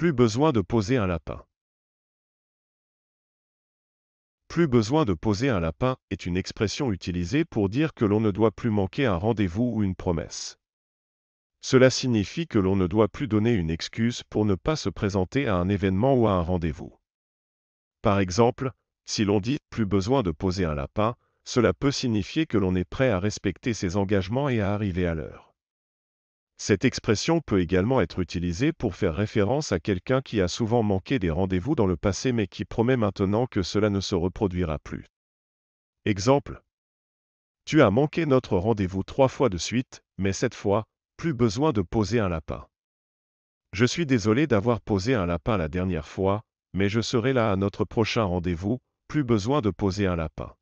Plus besoin de poser un lapin. Plus besoin de poser un lapin est une expression utilisée pour dire que l'on ne doit plus manquer un rendez-vous ou une promesse. Cela signifie que l'on ne doit plus donner une excuse pour ne pas se présenter à un événement ou à un rendez-vous. Par exemple, si l'on dit plus besoin de poser un lapin, cela peut signifier que l'on est prêt à respecter ses engagements et à arriver à l'heure. Cette expression peut également être utilisée pour faire référence à quelqu'un qui a souvent manqué des rendez-vous dans le passé mais qui promet maintenant que cela ne se reproduira plus. Exemple. Tu as manqué notre rendez-vous trois fois de suite, mais cette fois, plus besoin de poser un lapin. Je suis désolé d'avoir posé un lapin la dernière fois, mais je serai là à notre prochain rendez-vous, plus besoin de poser un lapin.